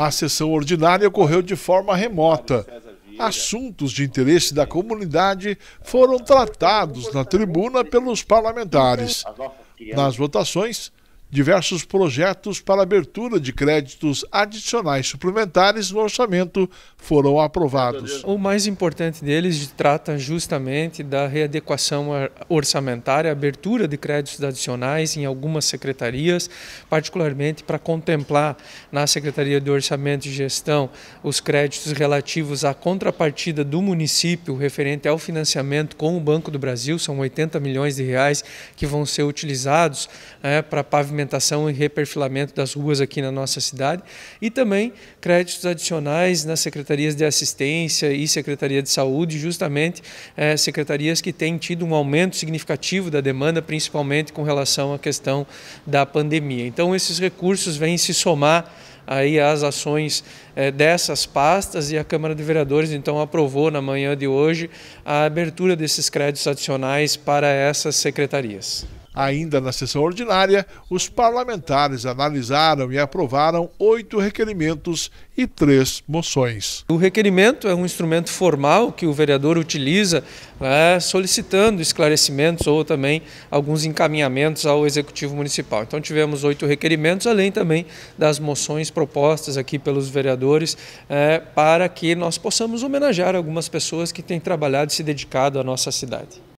A sessão ordinária ocorreu de forma remota. Assuntos de interesse da comunidade foram tratados na tribuna pelos parlamentares. Nas votações, diversos projetos para abertura de créditos adicionais suplementares no orçamento foram aprovados. O mais importante deles trata justamente da readequação orçamentária, abertura de créditos adicionais em algumas secretarias, particularmente para contemplar na Secretaria de Orçamento e Gestão os créditos relativos à contrapartida do município referente ao financiamento com o Banco do Brasil, são 80 milhões de reais que vão ser utilizados é, para pavimentar pavimentação e reperfilamento das ruas aqui na nossa cidade e também créditos adicionais nas secretarias de assistência e secretaria de saúde, justamente é, secretarias que têm tido um aumento significativo da demanda, principalmente com relação à questão da pandemia. Então esses recursos vêm se somar aí às ações eh, dessas pastas e a Câmara de Vereadores então aprovou na manhã de hoje a abertura desses créditos adicionais para essas secretarias. Ainda na sessão ordinária, os parlamentares analisaram e aprovaram oito requerimentos e três moções. O requerimento é um instrumento formal que o vereador utiliza né, solicitando esclarecimentos ou também alguns encaminhamentos ao Executivo Municipal. Então tivemos oito requerimentos, além também das moções propostas aqui pelos vereadores é, para que nós possamos homenagear algumas pessoas que têm trabalhado e se dedicado à nossa cidade.